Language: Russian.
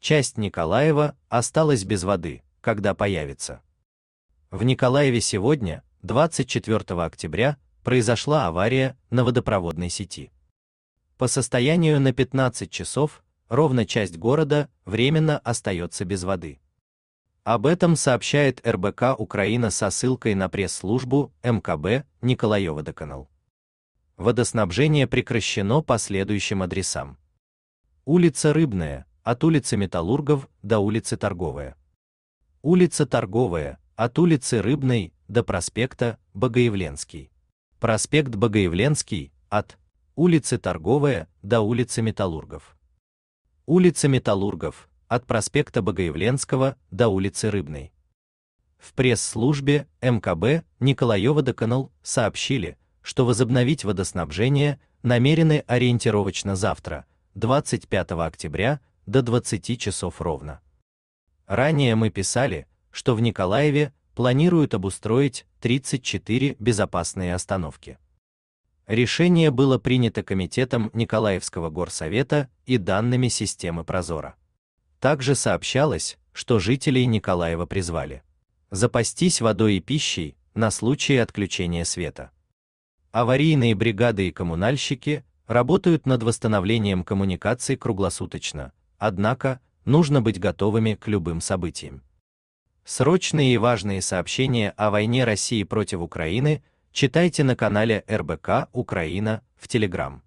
Часть Николаева осталась без воды, когда появится. В Николаеве сегодня, 24 октября, произошла авария на водопроводной сети. По состоянию на 15 часов ровно часть города временно остается без воды. Об этом сообщает РБК Украина со ссылкой на пресс-службу МКБ Николаево-Доканал. Водоснабжение прекращено по следующим адресам. Улица Рыбная, от улицы Металлургов до улицы Торговая. Улица Торговая, от улицы Рыбной до проспекта Богоявленский. Проспект Богоявленский, от улицы Торговая до улицы Металлургов. Улица Металлургов, от проспекта Богоявленского до улицы Рыбной. В пресс-службе МКБ Николаева Доканал сообщили, что возобновить водоснабжение намерены ориентировочно завтра, 25 октября, до 20 часов ровно. Ранее мы писали, что в Николаеве планируют обустроить 34 безопасные остановки. Решение было принято комитетом Николаевского горсовета и данными системы Прозора. Также сообщалось, что жителей Николаева призвали запастись водой и пищей на случай отключения света. Аварийные бригады и коммунальщики работают над восстановлением коммуникаций круглосуточно, Однако, нужно быть готовыми к любым событиям. Срочные и важные сообщения о войне России против Украины читайте на канале РБК Украина в Телеграм.